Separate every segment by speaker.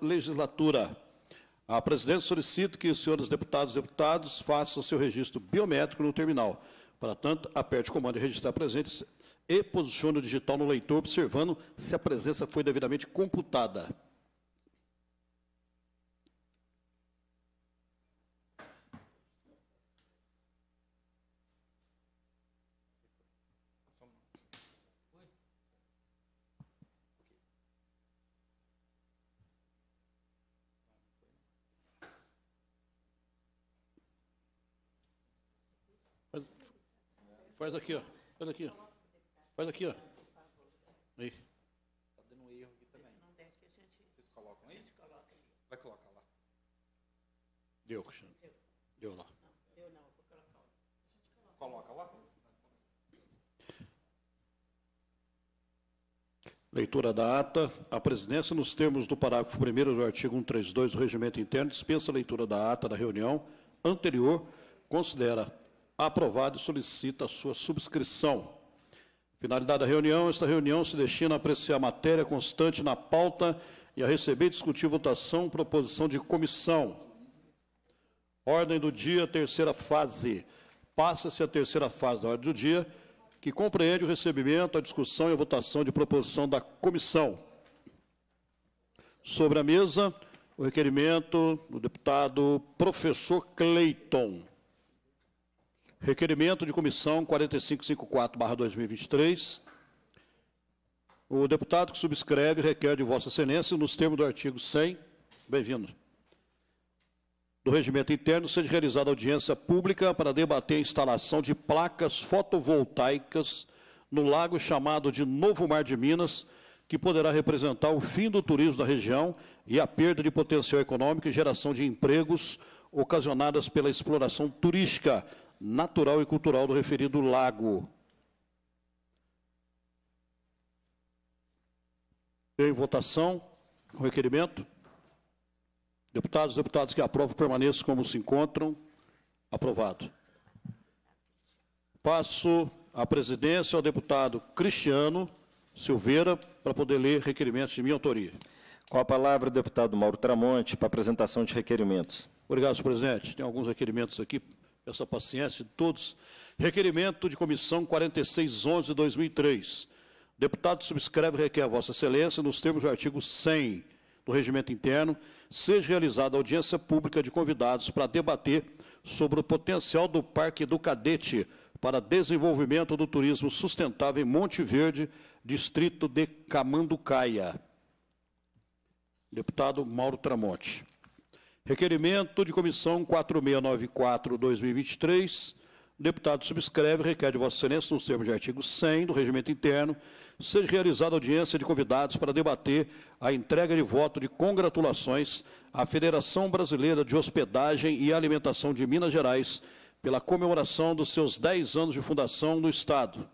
Speaker 1: legislatura. A presidente solicita que os senhores deputados e deputadas façam seu registro biométrico no terminal. Para tanto, aperte o comando de registrar presentes e posicione o digital no leitor, observando se a presença foi devidamente computada. Faz, faz aqui, ó. Faz aqui, ó. Faz aqui, ó. Aí. Tá dando um erro aqui também. Se não der, que a gente. Vocês colocam aí? A gente
Speaker 2: coloca aí. Vai colocar lá.
Speaker 1: Deu, Cristiano. Deu. Deu lá. Não,
Speaker 2: deu não, vou colocar lá. Coloca. coloca lá?
Speaker 1: Leitura da ata. A presidência, nos termos do parágrafo 1 do artigo 132 do Regimento Interno, dispensa a leitura da ata da reunião anterior, considera aprovado e solicita a sua subscrição. Finalidade da reunião: esta reunião se destina a apreciar a matéria constante na pauta e a receber e discutir votação proposição de comissão. Ordem do dia, terceira fase. Passa-se a terceira fase da ordem do dia, que compreende o recebimento, a discussão e a votação de proposição da comissão. Sobre a mesa, o requerimento do deputado professor Cleiton. Requerimento de comissão 4554-2023. O deputado que subscreve requer de Vossa Excelência, nos termos do artigo 100, bem-vindo, do Regimento Interno, seja realizada audiência pública para debater a instalação de placas fotovoltaicas no lago chamado de Novo Mar de Minas, que poderá representar o fim do turismo da região e a perda de potencial econômico e geração de empregos ocasionadas pela exploração turística natural e cultural do referido lago. Em votação, o requerimento. Deputados, deputados que aprovam, permaneçam como se encontram. Aprovado. Passo a presidência ao deputado Cristiano Silveira para poder ler requerimentos de minha autoria. Com a palavra, o deputado Mauro Tramonte, para apresentação de requerimentos. Obrigado, senhor presidente. Tem alguns requerimentos aqui essa paciência de todos. Requerimento de comissão 4611 2003. Deputado subscreve e requer a Vossa Excelência, nos termos do artigo 100 do Regimento Interno, seja realizada audiência pública de convidados para debater sobre o potencial do Parque do Cadete para desenvolvimento do turismo sustentável em Monte Verde, distrito de Camanducaia. Deputado Mauro Tramonte. Requerimento de comissão 4694-2023. O deputado subscreve, requer de Vossa Excelência, nos termos de artigo 100 do Regimento Interno, seja realizada audiência de convidados para debater a entrega de voto de congratulações à Federação Brasileira de Hospedagem e Alimentação de Minas Gerais pela comemoração dos seus 10 anos de fundação no Estado.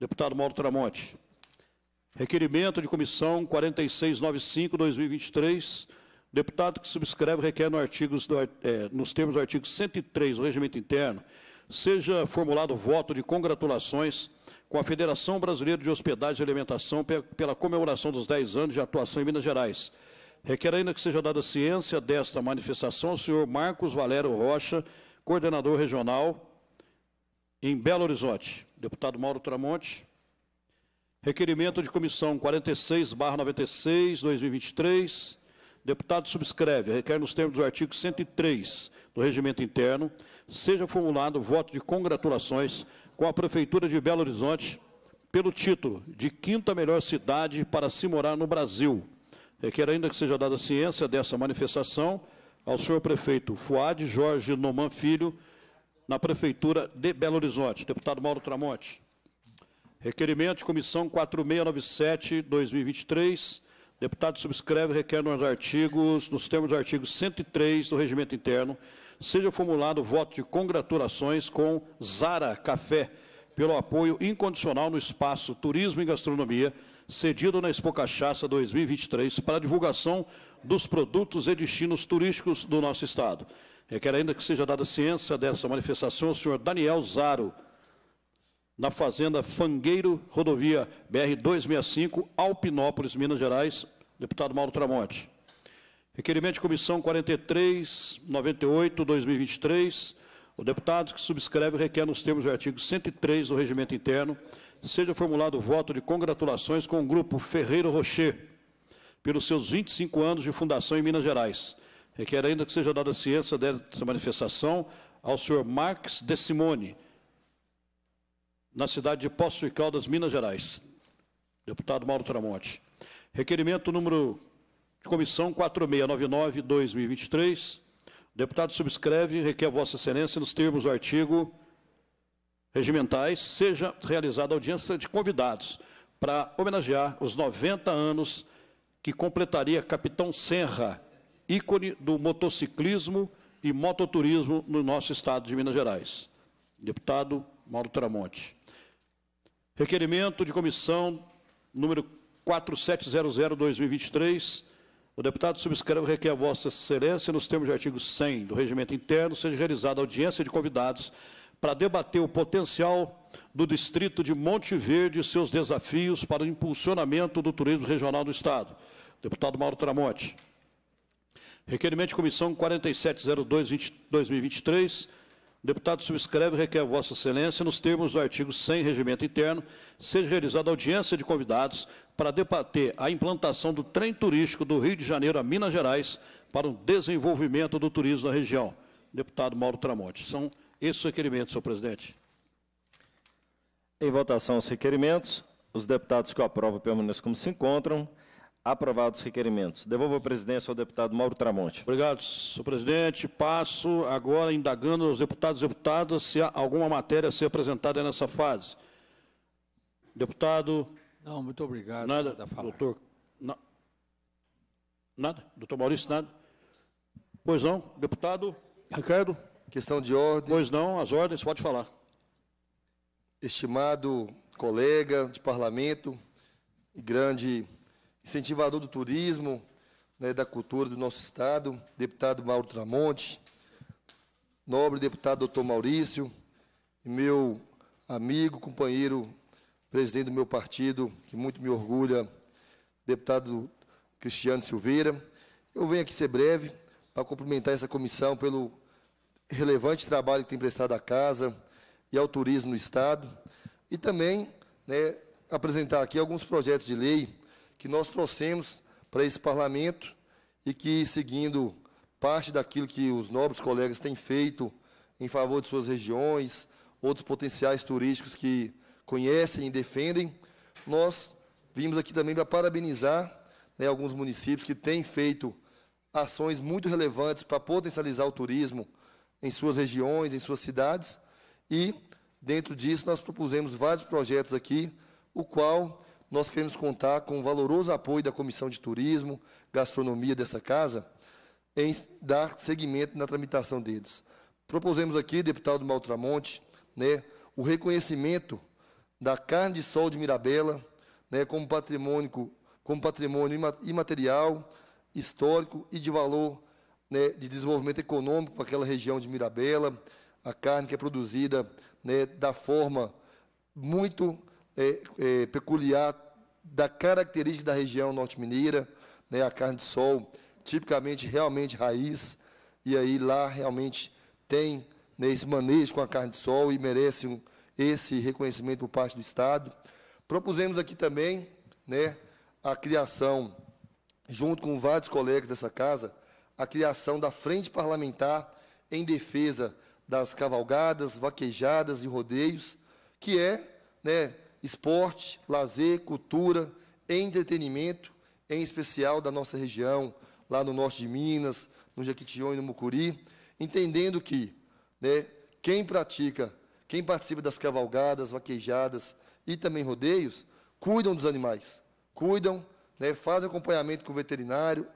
Speaker 1: Deputado Mauro Tramonte. Requerimento de comissão 4695-2023 Deputado que subscreve requer no artigos do, é, nos termos do artigo 103 do Regimento Interno seja formulado voto de congratulações com a Federação Brasileira de Hospedagem e Alimentação pela comemoração dos 10 anos de atuação em Minas Gerais. Requer ainda que seja dada ciência desta manifestação ao senhor Marcos Valério Rocha, coordenador regional em Belo Horizonte. Deputado Mauro Tramonte. Requerimento de comissão 46, 96, 2023 Deputado subscreve, requer nos termos do artigo 103 do Regimento Interno, seja formulado voto de congratulações com a Prefeitura de Belo Horizonte pelo título de quinta melhor cidade para se morar no Brasil. Requer ainda que seja dada ciência dessa manifestação ao senhor prefeito Fuad Jorge Noman Filho, na Prefeitura de Belo Horizonte. Deputado Mauro Tramonte. Requerimento de comissão 4697-2023, Deputado subscreve e requer nos artigos, nos termos do artigo 103 do Regimento Interno, seja formulado voto de congratulações com Zara Café pelo apoio incondicional no espaço Turismo e Gastronomia, cedido na Expo Cachaça 2023 para a divulgação dos produtos e destinos turísticos do nosso Estado. Requer ainda que seja dada ciência dessa manifestação ao senhor Daniel Zaro, na Fazenda Fangueiro, rodovia BR-265, Alpinópolis, Minas Gerais, deputado Mauro Tramonte. Requerimento de comissão 4398-2023. O deputado que subscreve requer nos termos do artigo 103 do Regimento Interno seja formulado o voto de congratulações com o grupo Ferreiro Rocher pelos seus 25 anos de fundação em Minas Gerais. Requer ainda que seja dada ciência dessa manifestação ao senhor Marques De Simone, na cidade de Poços e Caldas, Minas Gerais. Deputado Mauro Tramonte. Requerimento número de comissão 4699-2023. Deputado subscreve, requer Vossa Excelência, nos termos do artigo regimentais, seja realizada audiência de convidados para homenagear os 90 anos que completaria Capitão Serra, ícone do motociclismo e mototurismo no nosso estado de Minas Gerais. Deputado Mauro Tramonte. Requerimento de comissão número 4700-2023. O deputado subscreve requer a Vossa Excelência, nos termos do artigo 100 do Regimento Interno, seja realizada audiência de convidados para debater o potencial do distrito de Monte Verde e seus desafios para o impulsionamento do turismo regional do Estado. Deputado Mauro Tramonte. Requerimento de comissão 4702-2023 o deputado subscreve e requer a Vossa Excelência, nos termos do artigo 100, regimento interno, seja realizada audiência de convidados para debater a implantação do trem turístico do Rio de Janeiro a Minas Gerais para o desenvolvimento do turismo da região. Deputado Mauro Tramonte. São esses requerimentos, senhor presidente. Em votação os requerimentos, os deputados que aprovam permanecem como se encontram. Aprovados os requerimentos. Devolvo a presidência ao deputado Mauro Tramonte. Obrigado, senhor presidente. Passo agora indagando aos deputados e deputadas se há alguma matéria a ser apresentada nessa fase. Deputado. Não, muito obrigado. Nada, doutor. Na, nada? Doutor Maurício, nada? Pois não. Deputado Ricardo. Questão de ordem.
Speaker 2: Pois não, as ordens, pode falar. Estimado colega de parlamento e grande incentivador do turismo, né, da cultura do nosso Estado, deputado Mauro Tramonte, nobre deputado doutor Maurício, meu amigo, companheiro, presidente do meu partido, que muito me orgulha, deputado Cristiano Silveira. Eu venho aqui ser breve para cumprimentar essa comissão pelo relevante trabalho que tem prestado à casa e ao turismo no Estado, e também né, apresentar aqui alguns projetos de lei que nós trouxemos para esse parlamento e que, seguindo parte daquilo que os nobres colegas têm feito em favor de suas regiões, outros potenciais turísticos que conhecem e defendem, nós vimos aqui também para parabenizar né, alguns municípios que têm feito ações muito relevantes para potencializar o turismo em suas regiões, em suas cidades, e dentro disso nós propusemos vários projetos aqui, o qual nós queremos contar com o valoroso apoio da Comissão de Turismo, Gastronomia dessa casa, em dar seguimento na tramitação deles. Propusemos aqui, deputado Maltramonte, né, o reconhecimento da carne de sol de Mirabela né, como, patrimônio, como patrimônio imaterial, histórico e de valor né, de desenvolvimento econômico para aquela região de Mirabela, a carne que é produzida né, da forma muito é, é, peculiar da característica da região norte-mineira, né, a carne de sol, tipicamente realmente raiz, e aí lá realmente tem né, esse manejo com a carne de sol e merece um, esse reconhecimento por parte do Estado. Propusemos aqui também né, a criação, junto com vários colegas dessa casa, a criação da Frente Parlamentar em defesa das cavalgadas, vaquejadas e rodeios, que é né, esporte, lazer, cultura, entretenimento, em especial da nossa região, lá no norte de Minas, no Jequitinhonha e no Mucuri, entendendo que né, quem pratica, quem participa das cavalgadas, vaquejadas e também rodeios, cuidam dos animais, cuidam, né, fazem acompanhamento com o veterinário,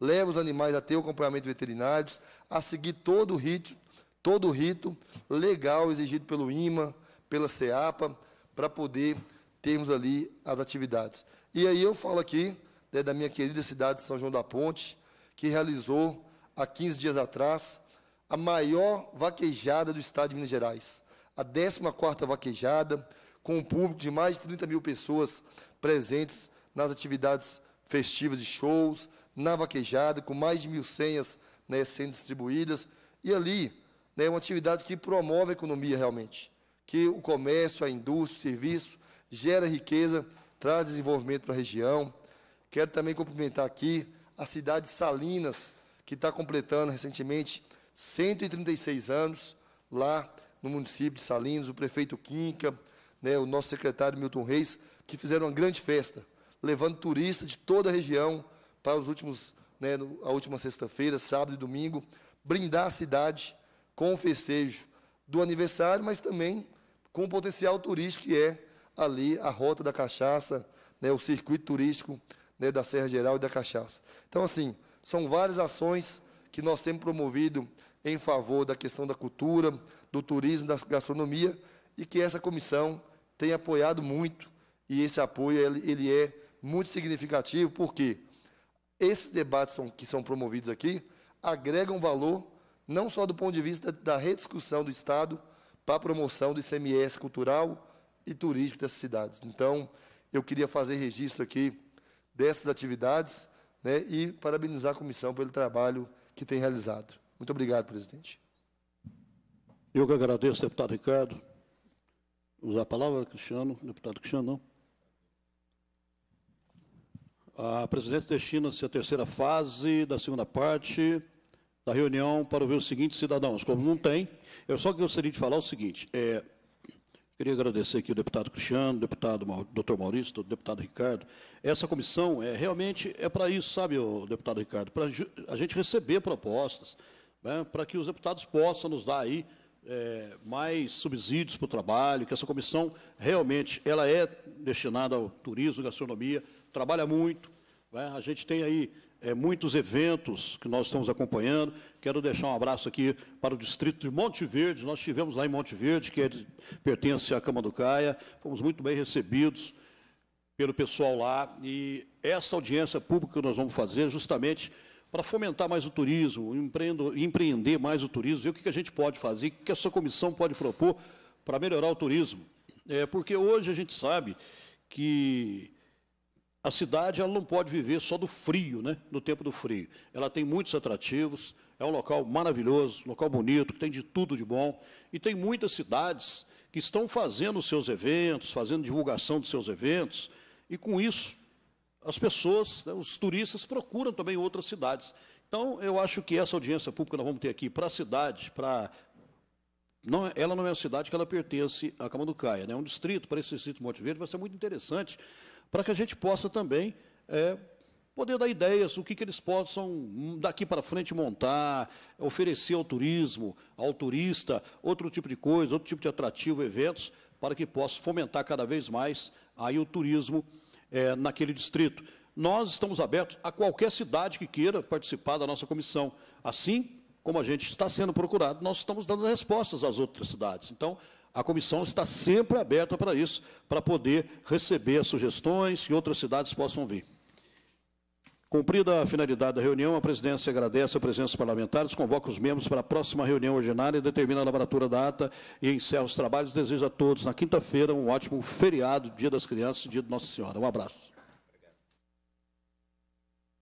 Speaker 2: leva os animais a ter o acompanhamento veterinário, a seguir todo o rito, todo o rito legal exigido pelo IMA, pela CEAPA, para poder termos ali as atividades. E aí eu falo aqui né, da minha querida cidade de São João da Ponte, que realizou há 15 dias atrás a maior vaquejada do estado de Minas Gerais. A 14ª vaquejada, com um público de mais de 30 mil pessoas presentes nas atividades festivas e shows, na vaquejada, com mais de mil senhas né, sendo distribuídas. E ali, né, é uma atividade que promove a economia realmente que o comércio, a indústria, o serviço gera riqueza, traz desenvolvimento para a região. Quero também cumprimentar aqui a cidade de Salinas, que está completando recentemente 136 anos lá no município de Salinas, o prefeito Quinca, né, o nosso secretário Milton Reis, que fizeram uma grande festa, levando turistas de toda a região para os últimos, né, a última sexta-feira, sábado e domingo, brindar a cidade com o festejo do aniversário, mas também com o potencial turístico que é ali a Rota da Cachaça, né, o circuito turístico né, da Serra Geral e da Cachaça. Então, assim, são várias ações que nós temos promovido em favor da questão da cultura, do turismo, da gastronomia, e que essa comissão tem apoiado muito, e esse apoio ele, ele é muito significativo, porque esses debates são, que são promovidos aqui agregam valor, não só do ponto de vista da rediscussão do Estado, para a promoção do ICMS cultural e turístico dessas cidades. Então, eu queria fazer registro aqui dessas atividades né, e parabenizar a comissão pelo trabalho que tem realizado. Muito obrigado, presidente. Eu
Speaker 1: que agradeço, deputado Ricardo. Usar a palavra, Cristiano. Deputado Cristiano, não. A presidente destina-se à terceira fase da segunda parte da reunião para ver os seguintes cidadãos. Como não tem, eu só gostaria de falar o seguinte. É, queria agradecer aqui o deputado Cristiano, o deputado doutor Maurício, o deputado Ricardo. Essa comissão é realmente é para isso, sabe, o deputado Ricardo, para a gente receber propostas, né, para que os deputados possam nos dar aí é, mais subsídios para o trabalho, que essa comissão realmente ela é destinada ao turismo, gastronomia, trabalha muito. Né? A gente tem aí é, muitos eventos que nós estamos acompanhando. Quero deixar um abraço aqui para o distrito de Monte Verde. Nós estivemos lá em Monte Verde, que é, pertence à Cama do Caia. Fomos muito bem recebidos pelo pessoal lá. E essa audiência pública que nós vamos fazer justamente para fomentar mais o turismo, empreender mais o turismo, ver o que a gente pode fazer, o que essa comissão pode propor para melhorar o turismo. É, porque hoje a gente sabe que a cidade ela não pode viver só do frio, né? no tempo do frio. Ela tem muitos atrativos, é um local maravilhoso, local bonito, que tem de tudo de bom. E tem muitas cidades que estão fazendo os seus eventos, fazendo divulgação dos seus eventos, e com isso as pessoas, né, os turistas, procuram também outras cidades. Então, eu acho que essa audiência pública que nós vamos ter aqui para a cidade, para não, é, ela não é a cidade que ela pertence à Camanducaia, Caia, né? é um distrito, para esse distrito Monte Verde, vai ser muito interessante, para que a gente possa também é, poder dar ideias, o que, que eles possam hum, daqui para frente montar, oferecer ao turismo, ao turista, outro tipo de coisa, outro tipo de atrativo, eventos, para que possa fomentar cada vez mais aí o turismo é, naquele distrito. Nós estamos abertos a qualquer cidade que queira participar da nossa comissão. Assim como a gente está sendo procurado, nós estamos dando respostas às outras cidades. Então, a comissão está sempre aberta para isso, para poder receber sugestões que outras cidades possam vir. Cumprida a finalidade da reunião, a presidência agradece a presença dos parlamentares, convoca os membros para a próxima reunião ordinária, e determina a lavratura da ata e encerra os trabalhos. Desejo a todos, na quinta-feira, um ótimo feriado, Dia das Crianças e Dia de Nossa Senhora. Um abraço.